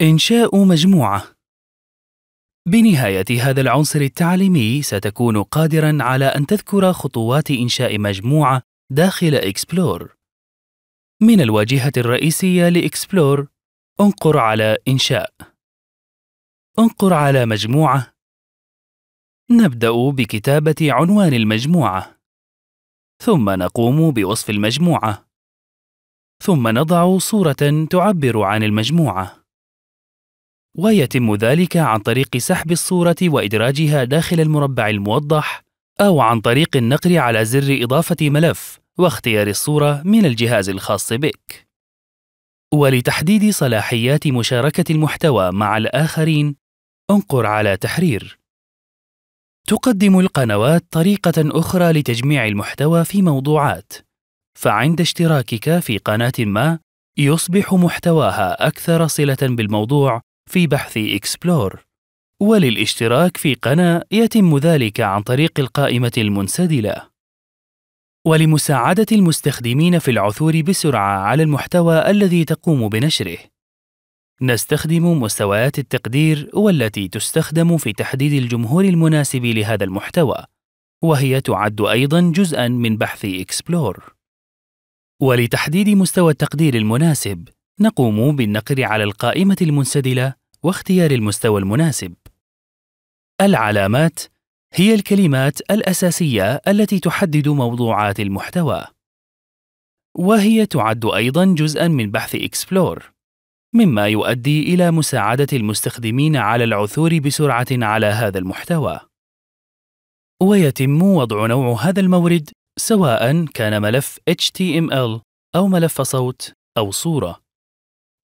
إنشاء مجموعة بنهاية هذا العنصر التعليمي ستكون قادراً على أن تذكر خطوات إنشاء مجموعة داخل إكسبلور. من الواجهة الرئيسية لإكسبلور انقر على إنشاء. انقر على مجموعة. نبدأ بكتابة عنوان المجموعة. ثم نقوم بوصف المجموعة. ثم نضع صورة تعبر عن المجموعة. ويتم ذلك عن طريق سحب الصورة وإدراجها داخل المربع الموضح أو عن طريق النقر على زر إضافة ملف واختيار الصورة من الجهاز الخاص بك. ولتحديد صلاحيات مشاركة المحتوى مع الآخرين، انقر على تحرير. تقدم القنوات طريقة أخرى لتجميع المحتوى في موضوعات، فعند اشتراكك في قناة ما، يصبح محتواها أكثر صلة بالموضوع في بحث إكسبلور وللاشتراك في قناة يتم ذلك عن طريق القائمة المنسدلة ولمساعدة المستخدمين في العثور بسرعة على المحتوى الذي تقوم بنشره نستخدم مستويات التقدير والتي تستخدم في تحديد الجمهور المناسب لهذا المحتوى وهي تعد أيضا جزءاً من بحث إكسبلور ولتحديد مستوى التقدير المناسب نقوم بالنقر على القائمة المنسدلة واختيار المستوى المناسب. العلامات هي الكلمات الأساسية التي تحدد موضوعات المحتوى. وهي تعد أيضًا جزءًا من بحث إكسبلور، مما يؤدي إلى مساعدة المستخدمين على العثور بسرعة على هذا المحتوى. ويتم وضع نوع هذا المورد سواء كان ملف HTML أو ملف صوت أو صورة.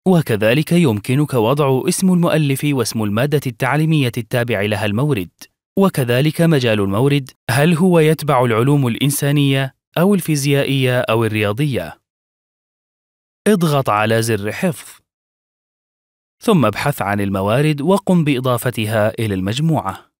وكذلك يمكنك وضع اسم المؤلف واسم المادة التعليمية التابع لها المورد وكذلك مجال المورد هل هو يتبع العلوم الإنسانية أو الفيزيائية أو الرياضية اضغط على زر حفظ ثم ابحث عن الموارد وقم بإضافتها إلى المجموعة